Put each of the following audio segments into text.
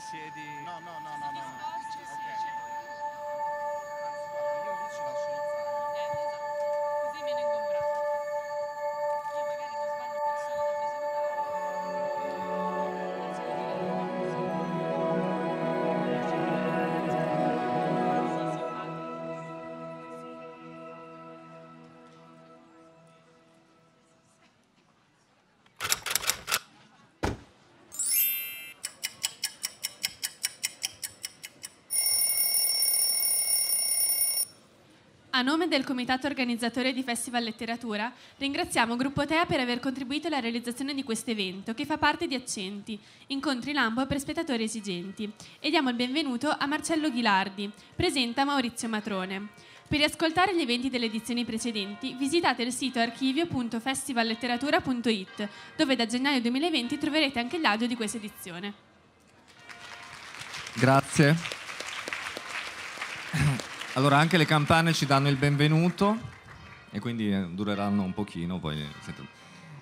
siedi? No, no, no, no. no. A nome del comitato organizzatore di Festival Letteratura, ringraziamo Gruppo Tea per aver contribuito alla realizzazione di questo evento, che fa parte di Accenti, incontri lampo per spettatori esigenti, e diamo il benvenuto a Marcello Ghilardi, presenta Maurizio Matrone. Per riascoltare gli eventi delle edizioni precedenti, visitate il sito archivio.festivalletteratura.it, dove da gennaio 2020 troverete anche l'audio di questa edizione. Grazie. Allora anche le campane ci danno il benvenuto e quindi eh, dureranno un pochino. Poi...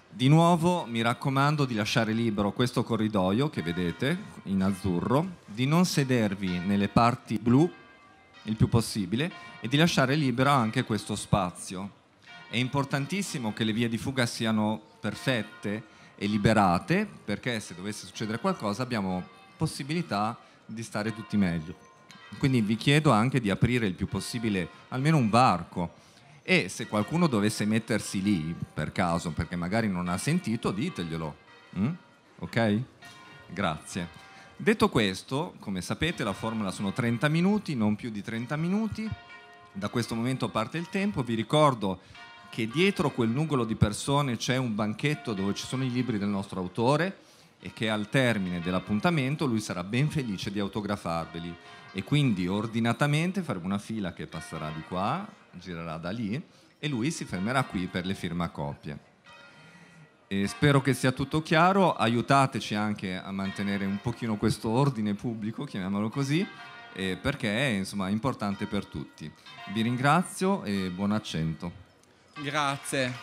Di nuovo mi raccomando di lasciare libero questo corridoio che vedete in azzurro, di non sedervi nelle parti blu il più possibile e di lasciare libero anche questo spazio. È importantissimo che le vie di fuga siano perfette e liberate perché se dovesse succedere qualcosa abbiamo possibilità di stare tutti meglio. Quindi vi chiedo anche di aprire il più possibile almeno un varco e se qualcuno dovesse mettersi lì per caso, perché magari non ha sentito, diteglielo. Mm? Ok? Grazie. Detto questo, come sapete la formula sono 30 minuti, non più di 30 minuti. Da questo momento parte il tempo, vi ricordo che dietro quel nugolo di persone c'è un banchetto dove ci sono i libri del nostro autore, e che al termine dell'appuntamento lui sarà ben felice di autografarveli e quindi ordinatamente faremo una fila che passerà di qua, girerà da lì e lui si fermerà qui per le firme a coppie. E spero che sia tutto chiaro, aiutateci anche a mantenere un pochino questo ordine pubblico, chiamiamolo così, eh, perché è insomma, importante per tutti. Vi ringrazio e buon accento. Grazie.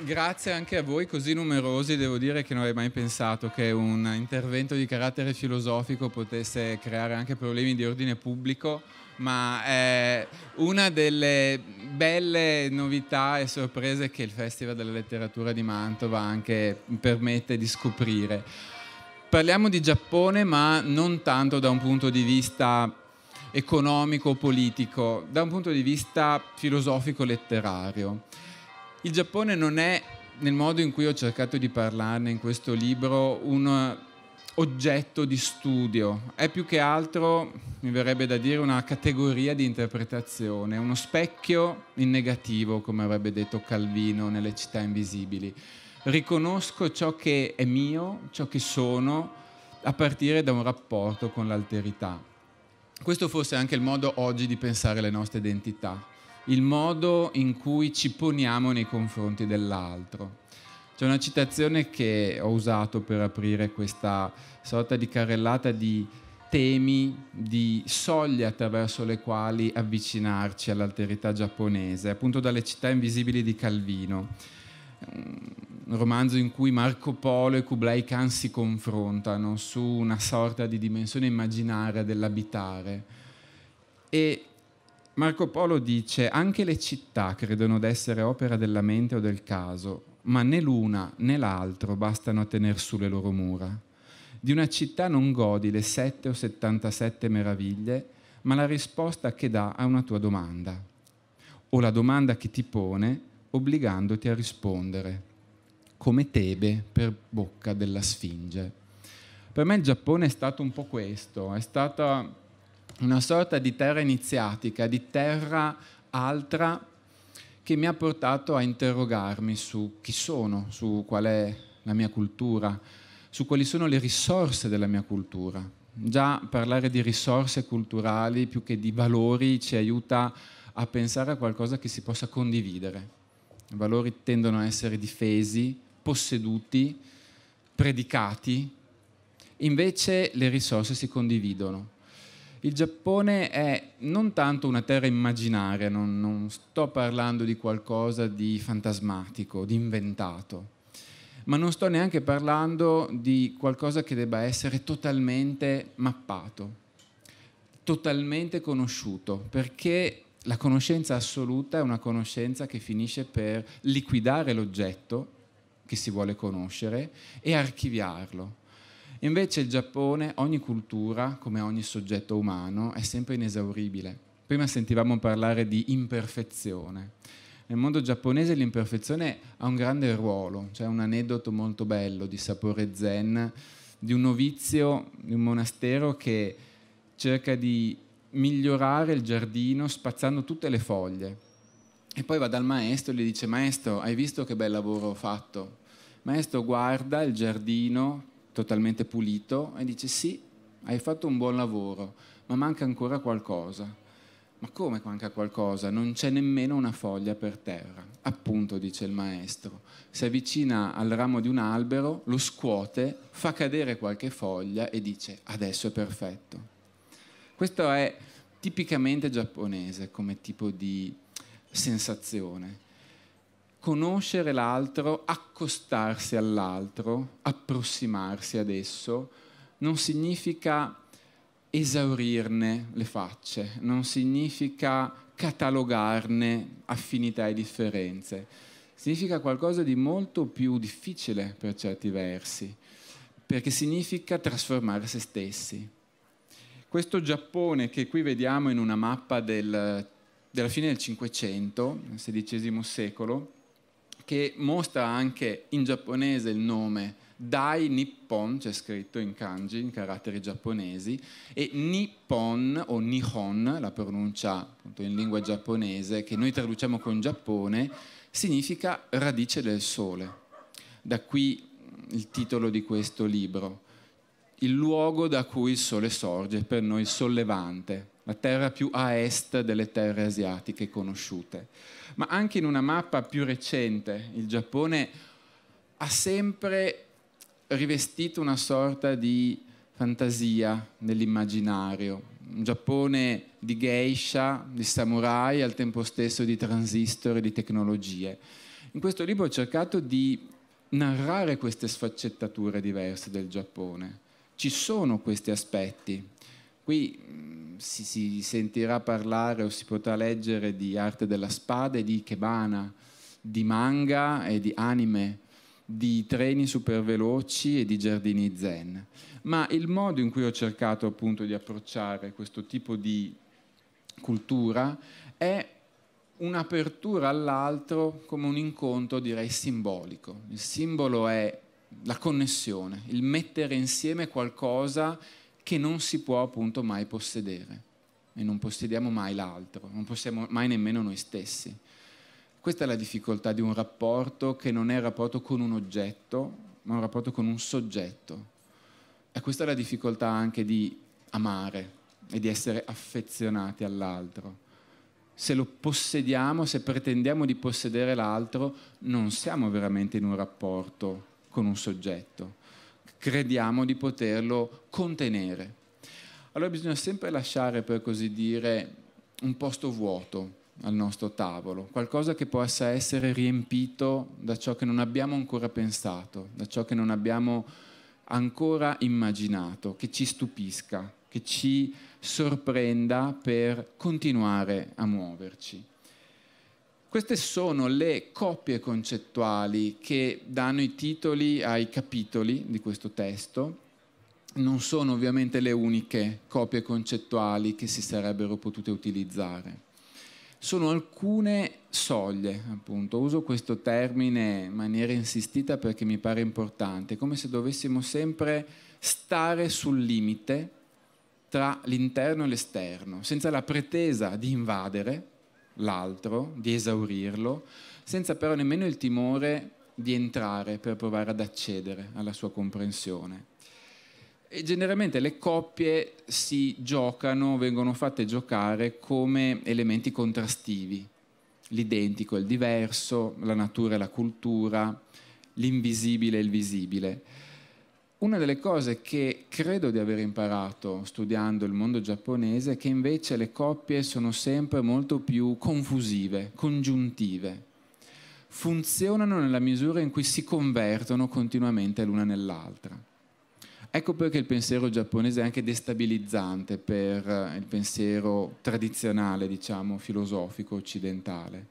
Grazie anche a voi così numerosi, devo dire che non avrei mai pensato che un intervento di carattere filosofico potesse creare anche problemi di ordine pubblico, ma è una delle belle novità e sorprese che il Festival della Letteratura di Mantova anche permette di scoprire. Parliamo di Giappone, ma non tanto da un punto di vista economico-politico, o da un punto di vista filosofico-letterario. Il Giappone non è, nel modo in cui ho cercato di parlarne in questo libro, un oggetto di studio, è più che altro, mi verrebbe da dire, una categoria di interpretazione, uno specchio in negativo, come avrebbe detto Calvino nelle città invisibili. Riconosco ciò che è mio, ciò che sono, a partire da un rapporto con l'alterità. Questo forse è anche il modo oggi di pensare le nostre identità il modo in cui ci poniamo nei confronti dell'altro. C'è una citazione che ho usato per aprire questa sorta di carrellata di temi, di soglie attraverso le quali avvicinarci all'alterità giapponese, appunto dalle città invisibili di Calvino, un romanzo in cui Marco Polo e Kublai Khan si confrontano su una sorta di dimensione immaginaria dell'abitare. E Marco Polo dice anche le città credono d'essere opera della mente o del caso, ma né l'una né l'altro bastano a tener su le loro mura. Di una città non godi le sette o settantasette meraviglie, ma la risposta che dà a una tua domanda, o la domanda che ti pone obbligandoti a rispondere, come Tebe per bocca della Sfinge. Per me il Giappone è stato un po' questo, è stata una sorta di terra iniziatica, di terra altra che mi ha portato a interrogarmi su chi sono, su qual è la mia cultura, su quali sono le risorse della mia cultura. Già parlare di risorse culturali più che di valori ci aiuta a pensare a qualcosa che si possa condividere. I valori tendono a essere difesi, posseduti, predicati, invece le risorse si condividono il Giappone è non tanto una terra immaginaria, non, non sto parlando di qualcosa di fantasmatico, di inventato, ma non sto neanche parlando di qualcosa che debba essere totalmente mappato, totalmente conosciuto, perché la conoscenza assoluta è una conoscenza che finisce per liquidare l'oggetto che si vuole conoscere e archiviarlo. Invece il Giappone, ogni cultura, come ogni soggetto umano, è sempre inesauribile. Prima sentivamo parlare di imperfezione. Nel mondo giapponese l'imperfezione ha un grande ruolo, c'è un aneddoto molto bello di sapore zen, di un novizio di un monastero che cerca di migliorare il giardino spazzando tutte le foglie. E poi va dal maestro e gli dice, maestro, hai visto che bel lavoro ho fatto? Maestro, guarda il giardino totalmente pulito e dice sì, hai fatto un buon lavoro, ma manca ancora qualcosa. Ma come manca qualcosa? Non c'è nemmeno una foglia per terra. Appunto, dice il maestro, si avvicina al ramo di un albero, lo scuote, fa cadere qualche foglia e dice adesso è perfetto. Questo è tipicamente giapponese come tipo di sensazione conoscere l'altro, accostarsi all'altro, approssimarsi ad esso, non significa esaurirne le facce, non significa catalogarne affinità e differenze, significa qualcosa di molto più difficile per certi versi, perché significa trasformare se stessi. Questo Giappone che qui vediamo in una mappa del, della fine del Cinquecento, XVI secolo, che mostra anche in giapponese il nome. Dai Nippon c'è scritto in kanji, in caratteri giapponesi, e Nippon o Nihon, la pronuncia appunto in lingua giapponese, che noi traduciamo con Giappone, significa radice del sole. Da qui il titolo di questo libro, il luogo da cui il sole sorge, per noi sollevante, la terra più a est delle terre asiatiche conosciute. Ma anche in una mappa più recente, il Giappone ha sempre rivestito una sorta di fantasia nell'immaginario. Un Giappone di geisha, di samurai, al tempo stesso di transistor e di tecnologie. In questo libro ho cercato di narrare queste sfaccettature diverse del Giappone. Ci sono questi aspetti, Qui mm, si, si, sentirà parlare o si potrà leggere di arte della spada e di ikebana, di manga e di anime, di treni superveloci e di giardini zen. Ma il modo in cui ho cercato appunto di approcciare questo tipo di cultura è un'apertura all'altro come un incontro direi simbolico. Il simbolo è la connessione, il mettere insieme qualcosa che non si può appunto mai possedere e non possediamo mai l'altro, non possiamo mai nemmeno noi stessi. Questa è la difficoltà di un rapporto che non è un rapporto con un oggetto, ma un rapporto con un soggetto. E questa è la difficoltà anche di amare e di essere affezionati all'altro. Se lo possediamo, se pretendiamo di possedere l'altro, non siamo veramente in un rapporto con un soggetto, crediamo di poterlo contenere. Allora bisogna sempre lasciare, per così dire, un posto vuoto al nostro tavolo, qualcosa che possa essere riempito da ciò che non abbiamo ancora pensato, da ciò che non abbiamo ancora immaginato, che ci stupisca, che ci sorprenda per continuare a muoverci. Queste sono le coppie concettuali che danno i titoli ai capitoli di questo testo. Non sono ovviamente le uniche coppie concettuali che si sarebbero potute utilizzare. Sono alcune soglie, appunto. Uso questo termine in maniera insistita perché mi pare importante, come se dovessimo sempre stare sul limite tra l'interno e l'esterno, senza la pretesa di invadere, l'altro, di esaurirlo, senza però nemmeno il timore di entrare per provare ad accedere alla sua comprensione. E generalmente le coppie si giocano, vengono fatte giocare come elementi contrastivi, l'identico e il diverso, la natura e la cultura, l'invisibile e il visibile. Una delle cose che credo di aver imparato studiando il mondo giapponese è che invece le coppie sono sempre molto più confusive, congiuntive. Funzionano nella misura in cui si convertono continuamente l'una nell'altra. Ecco perché il pensiero giapponese è anche destabilizzante per eh, il pensiero tradizionale, diciamo, filosofico occidentale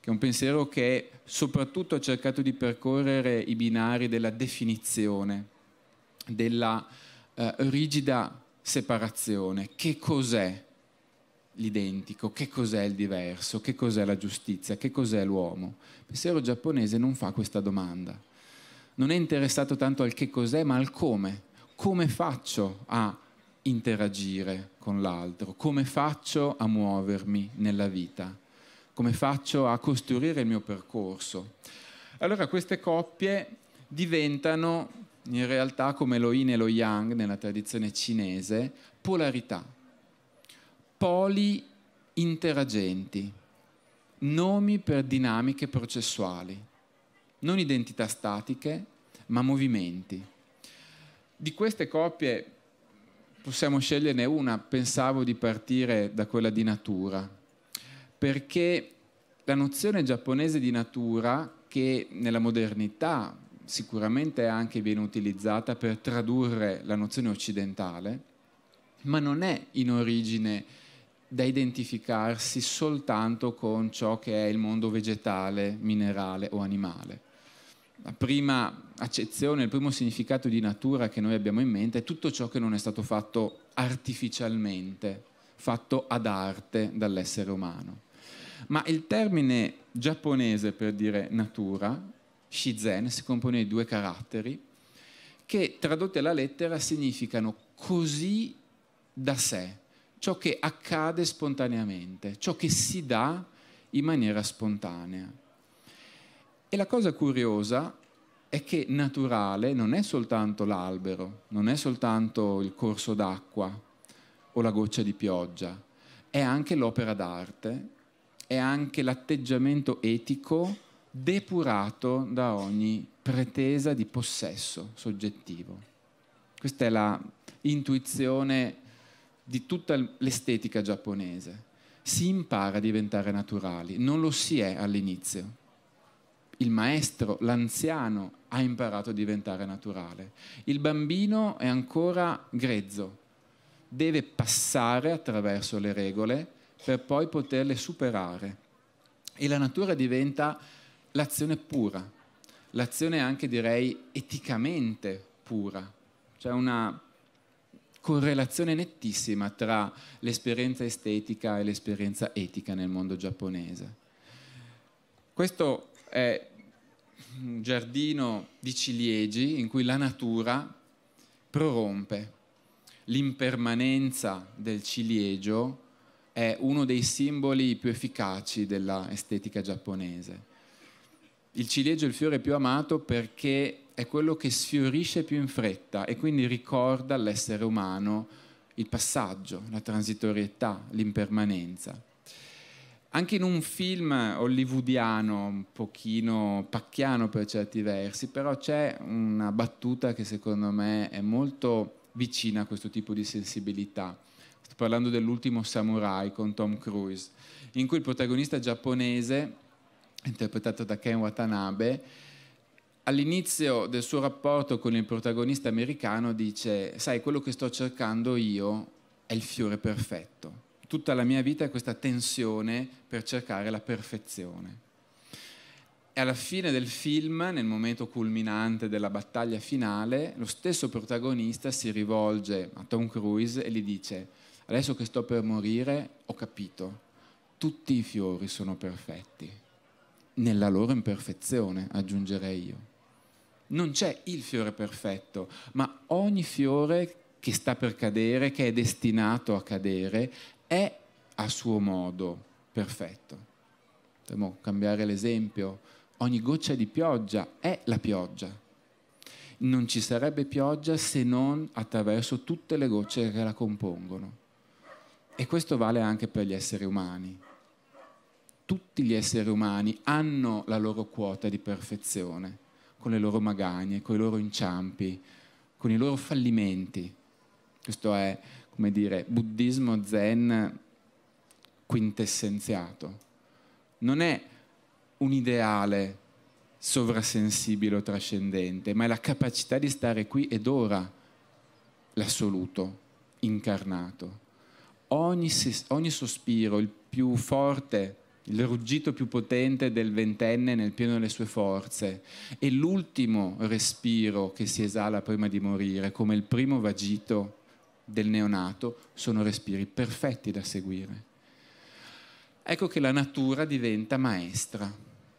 che è un pensiero che soprattutto ha cercato di percorrere i binari della definizione, della eh, rigida separazione. Che cos'è l'identico? Che cos'è il diverso? Che cos'è la giustizia? Che cos'è l'uomo? Il pensiero giapponese non fa questa domanda. Non è interessato tanto al che cos'è, ma al come. Come faccio a interagire con l'altro? Come faccio a muovermi nella vita? Come faccio a costruire il mio percorso? Allora queste coppie diventano in realtà come lo yin e lo yang nella tradizione cinese, polarità, poli interagenti, nomi per dinamiche processuali, non identità statiche, ma movimenti. Di queste coppie possiamo sceglierne una, pensavo di partire da quella di natura, perché la nozione giapponese di natura, che nella modernità sicuramente anche viene utilizzata per tradurre la nozione occidentale, ma non è in origine da identificarsi soltanto con ciò che è il mondo vegetale, minerale o animale. La prima accezione, il primo significato di natura che noi abbiamo in mente è tutto ciò che non è stato fatto artificialmente, fatto ad arte dall'essere umano. Ma il termine giapponese per dire natura Shizen, si compone di due caratteri, che tradotte alla lettera significano così da sé, ciò che accade spontaneamente, ciò che si dà in maniera spontanea. E la cosa curiosa è che naturale non è soltanto l'albero, non è soltanto il corso d'acqua o la goccia di pioggia, è anche l'opera d'arte, è anche l'atteggiamento etico depurato da ogni pretesa di possesso soggettivo. Questa è la intuizione di tutta l'estetica giapponese. Si impara a diventare naturali, non lo si è all'inizio. Il maestro, l'anziano, ha imparato a diventare naturale. Il bambino è ancora grezzo, deve passare attraverso le regole per poi poterle superare. E la natura diventa l'azione pura, l'azione anche direi eticamente pura. C'è una correlazione nettissima tra l'esperienza estetica e l'esperienza etica nel mondo giapponese. Questo è un giardino di ciliegi in cui la natura prorompe. L'impermanenza del ciliegio è uno dei simboli più efficaci dell'estetica giapponese il ciliegio è il fiore più amato perché è quello che sfiorisce più in fretta e quindi ricorda all'essere umano il passaggio, la transitorietà, l'impermanenza. Anche in un film hollywoodiano, un pochino pacchiano per certi versi, però c'è una battuta che secondo me è molto vicina a questo tipo di sensibilità. Sto parlando dell'ultimo samurai con Tom Cruise, in cui il protagonista giapponese interpretato da Ken Watanabe, all'inizio del suo rapporto con il protagonista americano dice, sai, quello che sto cercando io è il fiore perfetto. Tutta la mia vita è questa tensione per cercare la perfezione. E alla fine del film, nel momento culminante della battaglia finale, lo stesso protagonista si rivolge a Tom Cruise e gli dice, adesso che sto per morire ho capito, tutti i fiori sono perfetti nella loro imperfezione, aggiungerei io. Non c'è il fiore perfetto, ma ogni fiore che sta per cadere, che è destinato a cadere, è a suo modo perfetto. Potremmo cambiare l'esempio. Ogni goccia di pioggia è la pioggia. Non ci sarebbe pioggia se non attraverso tutte le gocce che la compongono. E questo vale anche per gli esseri umani tutti gli esseri umani hanno la loro quota di perfezione, con le loro magagne, con i loro inciampi, con i loro fallimenti. Questo è, come dire, buddismo zen quintessenziato. Non è un ideale sovrasensibile o trascendente, ma è la capacità di stare qui ed ora, l'assoluto, incarnato. Ogni, ogni sospiro, il più forte, il ruggito più potente del ventenne nel pieno delle sue forze, e l'ultimo respiro che si esala prima di morire, come il primo vagito del neonato, sono respiri perfetti da seguire. Ecco che la natura diventa maestra,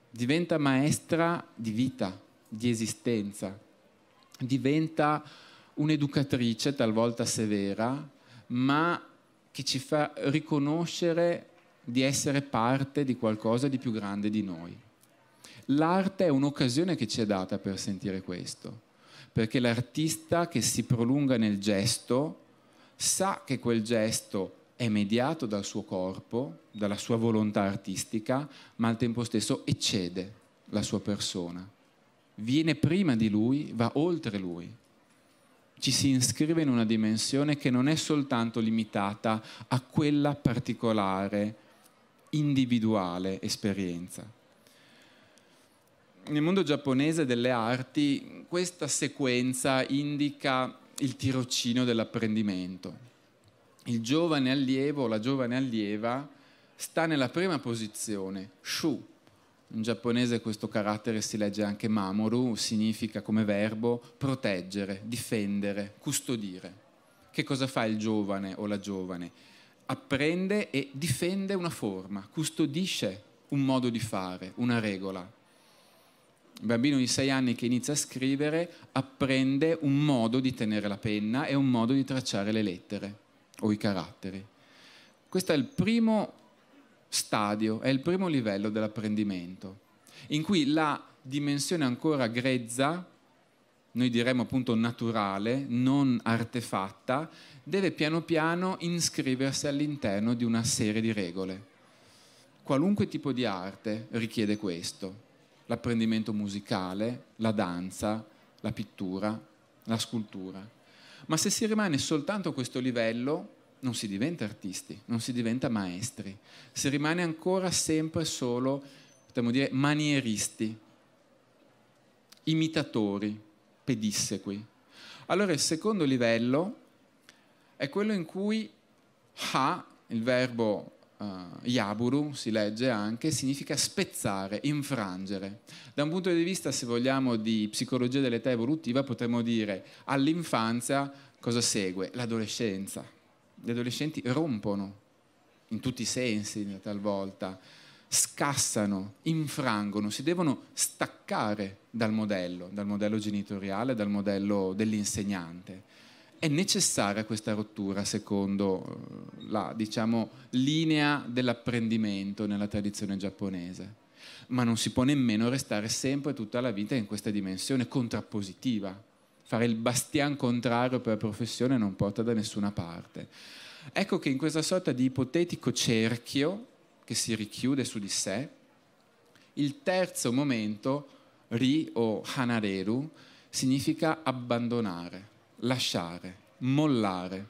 diventa maestra di vita, di esistenza, diventa un'educatrice talvolta severa, ma che ci fa riconoscere di essere parte di qualcosa di più grande di noi. L'arte è un'occasione che ci è data per sentire questo, perché l'artista che si prolunga nel gesto sa che quel gesto è mediato dal suo corpo, dalla sua volontà artistica, ma al tempo stesso eccede la sua persona. Viene prima di lui, va oltre lui. Ci si iscrive in una dimensione che non è soltanto limitata a quella particolare individuale esperienza. Nel mondo giapponese delle arti questa sequenza indica il tirocino dell'apprendimento. Il giovane allievo o la giovane allieva sta nella prima posizione, shu. In giapponese questo carattere si legge anche mamoru, significa come verbo proteggere, difendere, custodire. Che cosa fa il giovane o la giovane? apprende e difende una forma, custodisce un modo di fare, una regola. Il bambino di sei anni che inizia a scrivere apprende un modo di tenere la penna e un modo di tracciare le lettere o i caratteri. Questo è il primo stadio, è il primo livello dell'apprendimento, in cui la dimensione ancora grezza noi diremmo appunto naturale, non artefatta, deve piano piano iscriversi all'interno di una serie di regole. Qualunque tipo di arte richiede questo, l'apprendimento musicale, la danza, la pittura, la scultura. Ma se si rimane soltanto a questo livello, non si diventa artisti, non si diventa maestri, si rimane ancora sempre solo, potremmo dire, manieristi, imitatori, pedissequi. Allora il secondo livello è quello in cui ha, il verbo uh, eh, yaburu si legge anche, significa spezzare, infrangere. Da un punto di vista, se vogliamo, di psicologia dell'età evolutiva, potremmo dire all'infanzia cosa segue? L'adolescenza. Gli adolescenti rompono in tutti i sensi talvolta scassano, infrangono, si devono staccare dal modello, dal modello genitoriale, dal modello dell'insegnante. È necessaria questa rottura secondo eh, la diciamo, linea dell'apprendimento nella tradizione giapponese, ma non si può nemmeno restare sempre tutta la vita in questa dimensione contrappositiva. Fare il bastian contrario per la professione non porta da nessuna parte. Ecco che in questa sorta di ipotetico cerchio che si richiude su di sé. Il terzo momento, ri o hanareru, significa abbandonare, lasciare, mollare.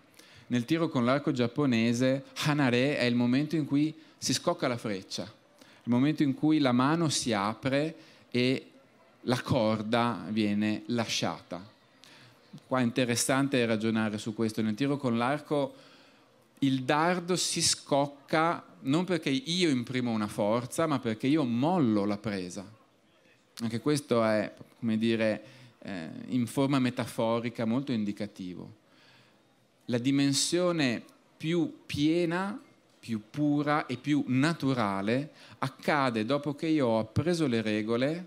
Nel tiro con l'arco giapponese, hanare è il momento in cui si scocca la freccia, il momento in cui la mano si apre e la corda viene lasciata. Qua è interessante ragionare su questo. Nel tiro con l'arco il dardo si scocca non perché io imprimo una forza, ma perché io mollo la presa. Anche questo è, come dire, eh, in forma metaforica molto indicativo. La dimensione più piena, più pura e più naturale accade dopo che io ho appreso le regole,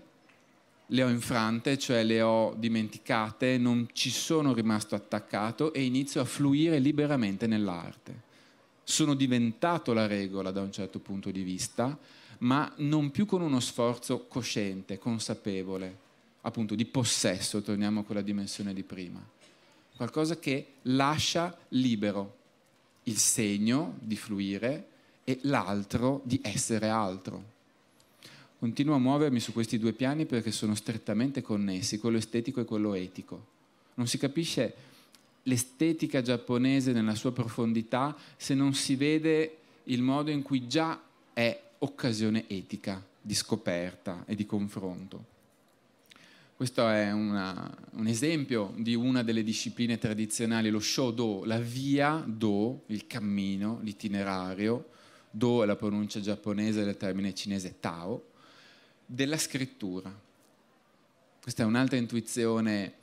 le ho infrante, cioè le ho dimenticate, non ci sono rimasto attaccato e inizio a fluire liberamente nell'arte sono diventato la regola da un certo punto di vista, ma non più con uno sforzo cosciente, consapevole, appunto di possesso, torniamo a quella dimensione di prima. Qualcosa che lascia libero il segno di fluire e l'altro di essere altro. Continuo a muovermi su questi due piani perché sono strettamente connessi, quello estetico e quello etico. Non si capisce l'estetica giapponese nella sua profondità se non si vede il modo in cui già è occasione etica di scoperta e di confronto. Questo è una, un esempio di una delle discipline tradizionali, lo shodo, la via do, il cammino, l'itinerario, do è la pronuncia giapponese del termine cinese tao, della scrittura. Questa è un'altra intuizione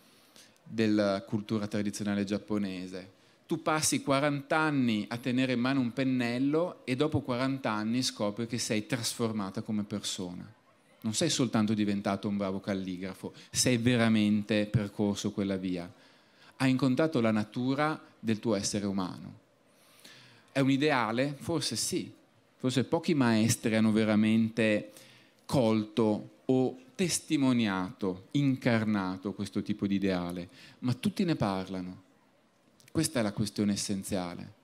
della cultura tradizionale giapponese. Tu passi 40 anni a tenere in mano un pennello e dopo 40 anni scopri che sei trasformata come persona. Non sei soltanto diventato un bravo calligrafo, sei veramente percorso quella via. Hai incontrato la natura del tuo essere umano. È un ideale? Forse sì. Forse pochi maestri hanno veramente colto o testimoniato, incarnato questo tipo di ideale, ma tutti ne parlano. Questa è la questione essenziale.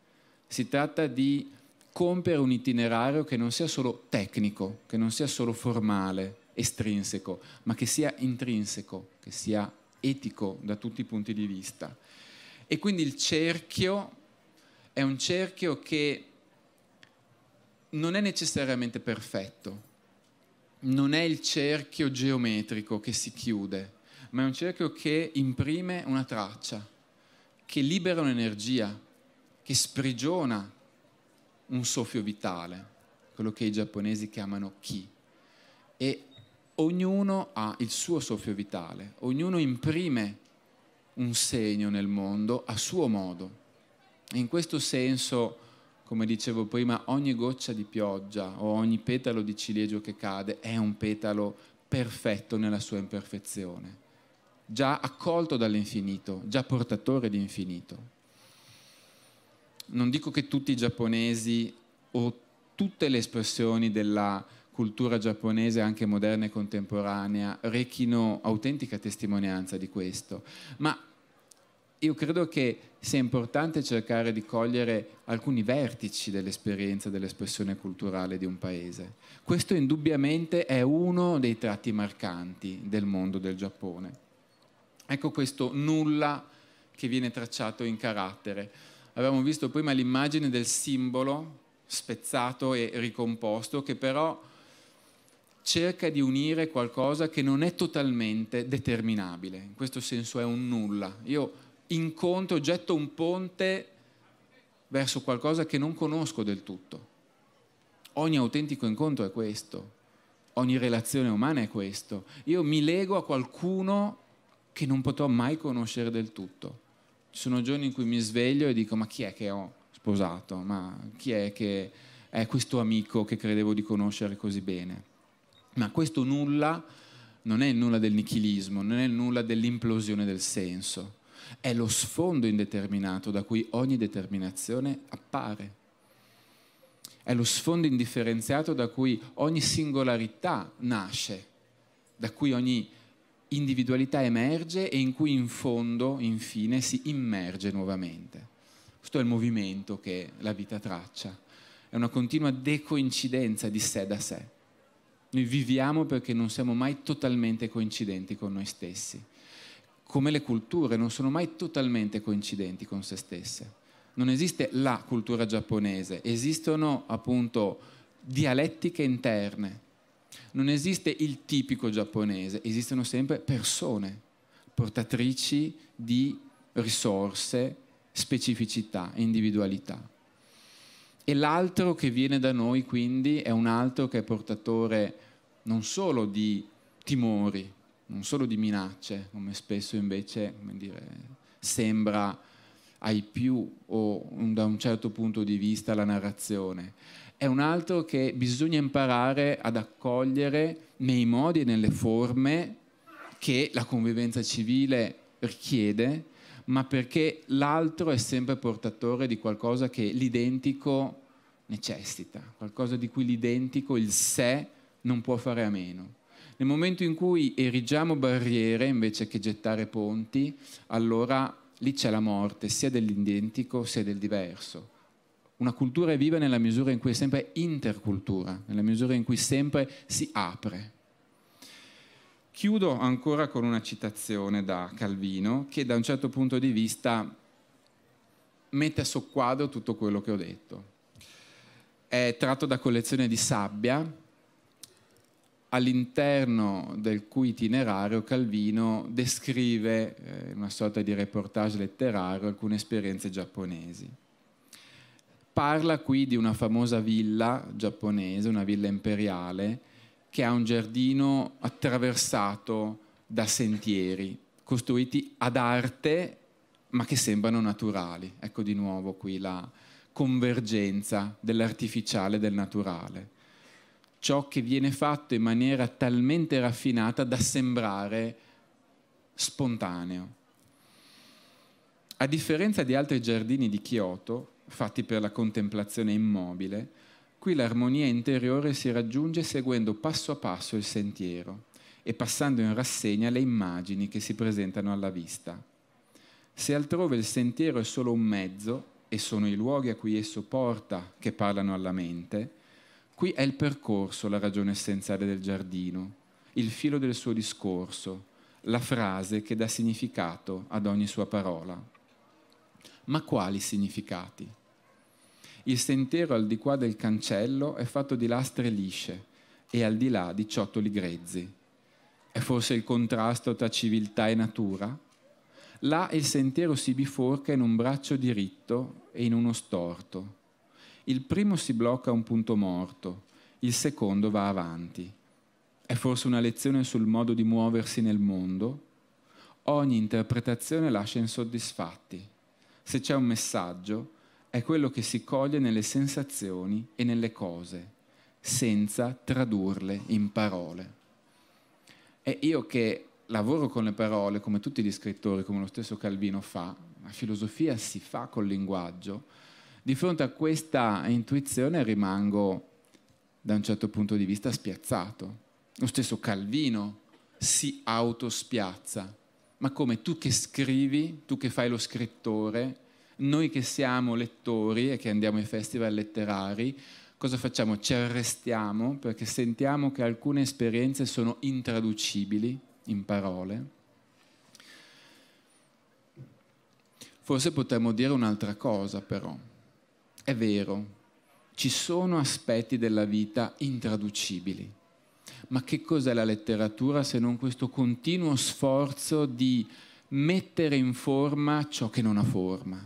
Si tratta di compiere un itinerario che non sia solo tecnico, che non sia solo formale, estrinseco, ma che sia intrinseco, che sia etico da tutti i punti di vista. E quindi il cerchio è un cerchio che non è necessariamente perfetto, non è il cerchio geometrico che si chiude, ma è un cerchio che imprime una traccia, che libera un'energia, che sprigiona un soffio vitale, quello che i giapponesi chiamano chi. E ognuno ha il suo soffio vitale, ognuno imprime un segno nel mondo a suo modo. E in questo senso come dicevo prima, ogni goccia di pioggia o ogni petalo di ciliegio che cade è un petalo perfetto nella sua imperfezione, già accolto dall'infinito, già portatore di infinito. Non dico che tutti i giapponesi o tutte le espressioni della cultura giapponese, anche moderna e contemporanea, rechino autentica testimonianza di questo, ma io credo che sia importante cercare di cogliere alcuni vertici dell'esperienza dell'espressione culturale di un paese. Questo indubbiamente è uno dei tratti marcanti del mondo del Giappone. Ecco questo nulla che viene tracciato in carattere. Abbiamo visto prima l'immagine del simbolo spezzato e ricomposto che però cerca di unire qualcosa che non è totalmente determinabile. In questo senso è un nulla. Io incontro, getto un ponte verso qualcosa che non conosco del tutto. Ogni autentico incontro è questo, ogni relazione umana è questo. Io mi lego a qualcuno che non potrò mai conoscere del tutto. Ci sono giorni in cui mi sveglio e dico ma chi è che ho sposato? Ma chi è che è questo amico che credevo di conoscere così bene? Ma questo nulla non è nulla del nichilismo, non è nulla dell'implosione del senso è lo sfondo indeterminato da cui ogni determinazione appare. È lo sfondo indifferenziato da cui ogni singolarità nasce, da cui ogni individualità emerge e in cui in fondo, infine, si immerge nuovamente. Questo è il movimento che la vita traccia. È una continua decoincidenza di sé da sé. Noi viviamo perché non siamo mai totalmente coincidenti con noi stessi come le culture, non sono mai totalmente coincidenti con se stesse. Non esiste la cultura giapponese, esistono appunto dialettiche interne. Non esiste il tipico giapponese, esistono sempre persone portatrici di risorse, specificità, individualità. E l'altro che viene da noi quindi è un altro che è portatore non solo di timori, non solo di minacce, come spesso invece come dire, sembra ai più o un, da un certo punto di vista la narrazione, è un altro che bisogna imparare ad accogliere nei modi e nelle forme che la convivenza civile richiede, ma perché l'altro è sempre portatore di qualcosa che l'identico necessita, qualcosa di cui l'identico, il sé, non può fare a meno. Nel momento in cui erigiamo barriere invece che gettare ponti, allora lì c'è la morte sia dell'identico sia del diverso. Una cultura è viva nella misura in cui è sempre intercultura, nella misura in cui sempre si apre. Chiudo ancora con una citazione da Calvino che da un certo punto di vista mette a soqquadro tutto quello che ho detto. È tratto da collezione di sabbia all'interno del cui itinerario Calvino descrive, eh, in eh, una sorta di reportage letterario, alcune esperienze giapponesi. Parla qui di una famosa villa giapponese, una villa imperiale, che ha un giardino attraversato da sentieri, costruiti ad arte, ma che sembrano naturali. Ecco di nuovo qui la convergenza dell'artificiale e del naturale ciò che viene fatto in maniera talmente raffinata da sembrare spontaneo. A differenza di altri giardini di Kyoto, fatti per la contemplazione immobile, qui l'armonia interiore si raggiunge seguendo passo a passo il sentiero e passando in rassegna le immagini che si presentano alla vista. Se altrove il sentiero è solo un mezzo, e sono i luoghi a cui esso porta che parlano alla mente, Qui è il percorso la ragione essenziale del giardino, il filo del suo discorso, la frase che dà significato ad ogni sua parola. Ma quali significati? Il sentiero al di qua del cancello è fatto di lastre lisce e al di là di ciottoli grezzi. È forse il contrasto tra civiltà e natura? Là il sentiero si biforca in un braccio diritto e in uno storto il primo si blocca a un punto morto, il secondo va avanti. È forse una lezione sul modo di muoversi nel mondo? Ogni interpretazione lascia insoddisfatti. Se c'è un messaggio, è quello che si coglie nelle sensazioni e nelle cose, senza tradurle in parole. E io che lavoro con le parole, come tutti gli scrittori, come lo stesso Calvino fa, la filosofia si fa col linguaggio, di fronte a questa intuizione rimango da un certo punto di vista spiazzato. Lo stesso Calvino si autospiazza. Ma come tu che scrivi, tu che fai lo scrittore, noi che siamo lettori e che andiamo ai festival letterari, cosa facciamo? Ci arrestiamo perché sentiamo che alcune esperienze sono intraducibili in parole. Forse potremmo dire un'altra cosa però. È vero, ci sono aspetti della vita intraducibili, ma che cos'è la letteratura se non questo continuo sforzo di mettere in forma ciò che non ha forma?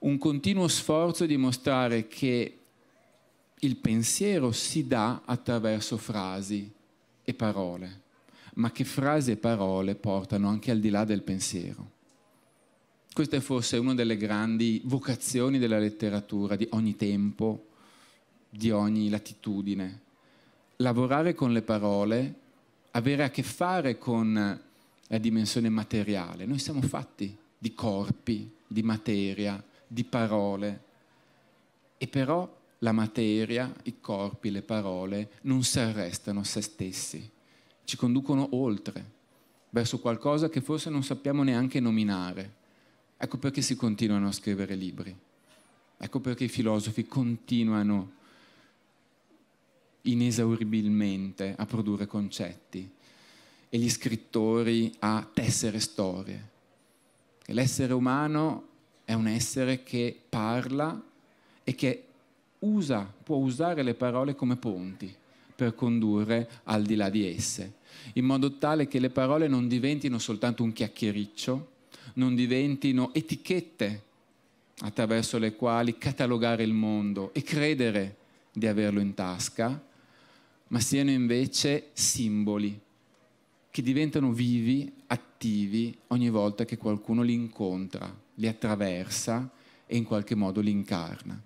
Un continuo sforzo di mostrare che il pensiero si dà attraverso frasi e parole, ma che frasi e parole portano anche al di là del pensiero. Questa è forse una delle grandi vocazioni della letteratura di ogni tempo, di ogni latitudine. Lavorare con le parole, avere a che fare con la dimensione materiale. Noi siamo fatti di corpi, di materia, di parole. E però la materia, i corpi, le parole non si arrestano a se stessi, ci conducono oltre, verso qualcosa che forse non sappiamo neanche nominare. Ecco perché si continuano a scrivere libri, ecco perché i filosofi continuano inesauribilmente a produrre concetti e gli scrittori a tessere storie. l'essere umano è un essere che parla e che usa, può usare le parole come ponti per condurre al di là di esse, in modo tale che le parole non diventino soltanto un chiacchiericcio, non diventino etichette attraverso le quali catalogare il mondo e credere di averlo in tasca, ma siano invece simboli che diventano vivi, attivi ogni volta che qualcuno li incontra, li attraversa e in qualche modo li incarna.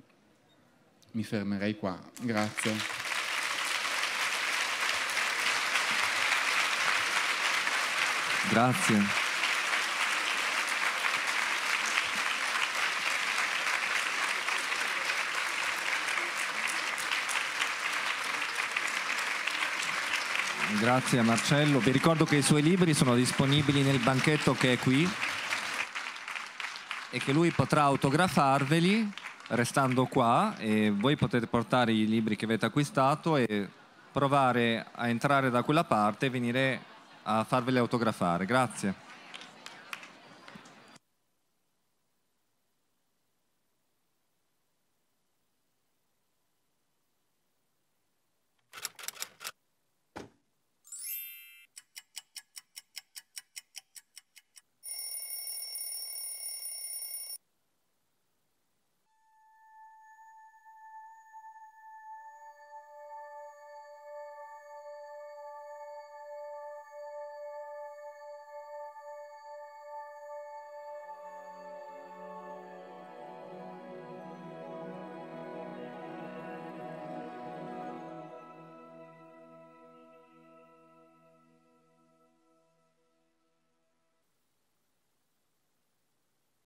Mi fermerei qua. Grazie. Grazie. Grazie a Marcello. Vi ricordo che i suoi libri sono disponibili nel banchetto che è qui e che lui potrà autografarveli restando qua e voi potete portare i libri che avete acquistato e provare a entrare da quella parte e venire a farveli autografare. Grazie.